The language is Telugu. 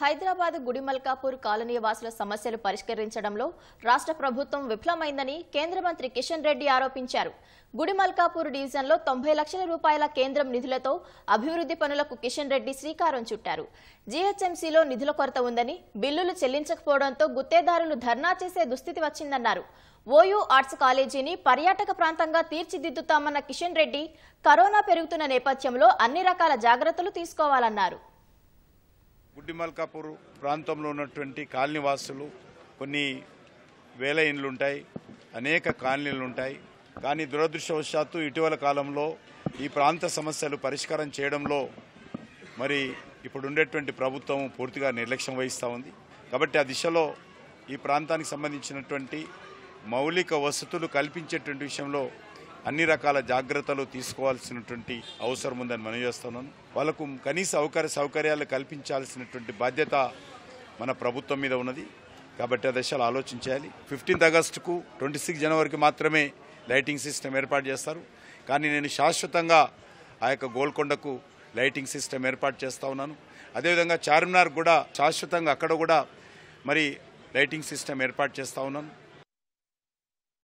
హైదరాబాద్ గుడిమల్కాపూర్ కాలనీ వాసుల సమస్యలు పరిష్కరించడంలో రాష్ట్ర ప్రభుత్వం విఫలమైందని కేంద్ర మంత్రి కిషన్ రెడ్డి ఆరోపించారు గుడిమల్కాపూర్ డివిజన్లో తొంభై లక్షల రూపాయల కేంద్రం నిధులతో అభివృద్ధి పనులకు కిషన్ రెడ్డి శ్రీకారం చుట్టారు జీహెచ్ఎంసీలో నిధుల కొరత ఉందని బిల్లులు చెల్లించకపోవడంతో గుత్తేదారులు ధర్నా చేసే దుస్థితి వచ్చిందన్నారు ఓయూ ఆర్ట్స్ కాలేజీని పర్యాటక ప్రాంతంగా తీర్చిదిద్దుతామన్న కిషన్ రెడ్డి కరోనా పెరుగుతున్న నేపథ్యంలో అన్ని రకాల జాగ్రత్తలు తీసుకోవాలన్నారు గుడ్డిమల్కాపూర్ ప్రాంతంలో ఉన్నటువంటి కాలనీవాసులు కొన్ని వేల ఇండ్లు ఉంటాయి అనేక కాలనీలు ఉంటాయి కానీ దురదృష్టవశాత్తు ఇటీవల కాలంలో ఈ ప్రాంత సమస్యలు పరిష్కారం చేయడంలో మరి ఇప్పుడు ఉండేటువంటి ప్రభుత్వం పూర్తిగా నిర్లక్ష్యం వహిస్తూ ఉంది కాబట్టి ఆ దిశలో ఈ ప్రాంతానికి సంబంధించినటువంటి మౌలిక వసతులు కల్పించేటువంటి విషయంలో అన్ని రకాల జాగ్రత్తలు తీసుకోవాల్సినటువంటి అవసరం ఉందని మనం చేస్తున్నాను వాళ్ళకు కనీస అవకాశ సౌకర్యాలు కల్పించాల్సినటువంటి బాధ్యత మన ప్రభుత్వం మీద ఉన్నది కాబట్టి ఆ దశలు ఆలోచించాలి ఫిఫ్టీన్త్ ఆగస్టుకు ట్వంటీ సిక్స్ జనవరికి మాత్రమే లైటింగ్ సిస్టమ్ ఏర్పాటు చేస్తారు కానీ నేను శాశ్వతంగా ఆ యొక్క గోల్కొండకు లైటింగ్ సిస్టమ్ ఏర్పాటు చేస్తూ ఉన్నాను అదేవిధంగా చార్మినార్ కూడా శాశ్వతంగా అక్కడ కూడా మరి లైటింగ్ సిస్టమ్ ఏర్పాటు చేస్తూ ఉన్నాను